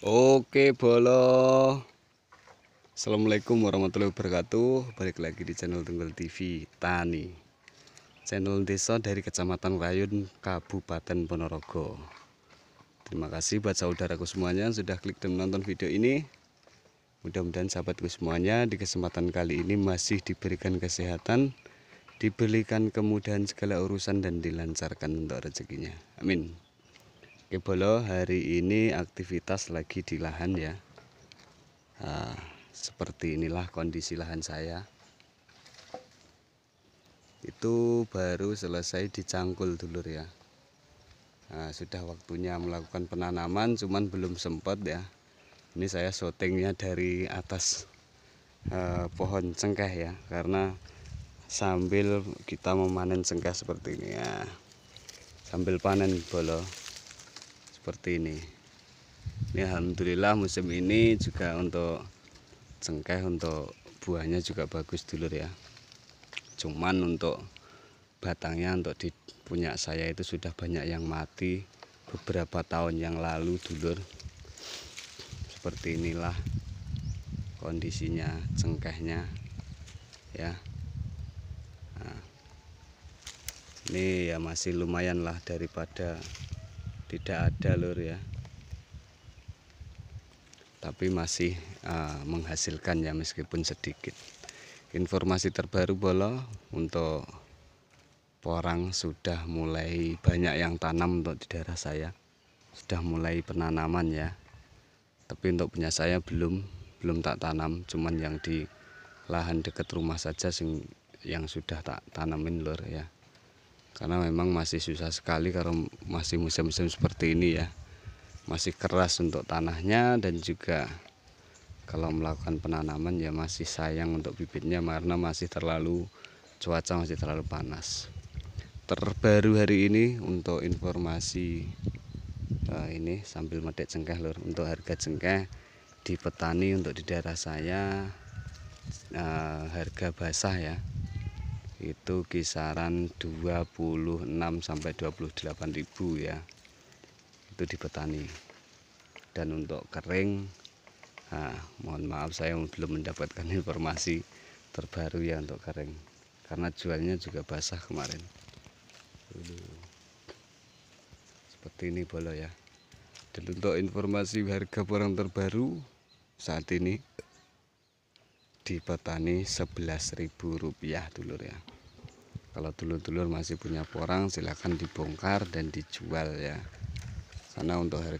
Oke bolo Assalamualaikum warahmatullahi wabarakatuh Balik lagi di channel Tunggal TV Tani Channel desa dari kecamatan Rayun Kabupaten Ponorogo Terima kasih buat saudaraku semuanya yang Sudah klik dan menonton video ini Mudah-mudahan sahabatku semuanya Di kesempatan kali ini masih diberikan kesehatan Diberikan kemudahan segala urusan Dan dilancarkan untuk rezekinya Amin Oke Bolo, hari ini aktivitas lagi di lahan ya. Nah, seperti inilah kondisi lahan saya. Itu baru selesai dicangkul dulur ya. Nah, sudah waktunya melakukan penanaman, cuman belum sempat ya. Ini saya syutingnya dari atas eh, pohon cengkeh ya, karena sambil kita memanen cengkeh seperti ini ya sambil panen bolo seperti ini ini Alhamdulillah musim ini juga untuk cengkeh untuk buahnya juga bagus dulur ya cuman untuk batangnya untuk di punya saya itu sudah banyak yang mati beberapa tahun yang lalu dulur seperti inilah kondisinya cengkehnya ya nah, ini ya masih lumayan lah daripada tidak ada lur ya tapi masih uh, menghasilkan ya meskipun sedikit informasi terbaru bolo untuk porang sudah mulai banyak yang tanam untuk di daerah saya sudah mulai penanaman ya tapi untuk punya saya belum belum tak tanam cuman yang di lahan dekat rumah saja yang sudah tak tanamin lur ya karena memang masih susah sekali kalau masih musim-musim seperti ini ya masih keras untuk tanahnya dan juga kalau melakukan penanaman ya masih sayang untuk bibitnya karena masih terlalu cuaca masih terlalu panas terbaru hari ini untuk informasi uh, ini sambil medek cengkeh lur untuk harga cengkeh di petani untuk di daerah saya uh, harga basah ya itu kisaran 26 sampai ribu ya. Itu di petani. Dan untuk kering nah, mohon maaf saya belum mendapatkan informasi terbaru ya untuk kering karena jualnya juga basah kemarin. Seperti ini bolo ya. Dan untuk informasi harga barang terbaru saat ini di petani ribu rupiah dulur ya kalau dulur-dulur masih punya porang silahkan dibongkar dan dijual ya karena untuk harga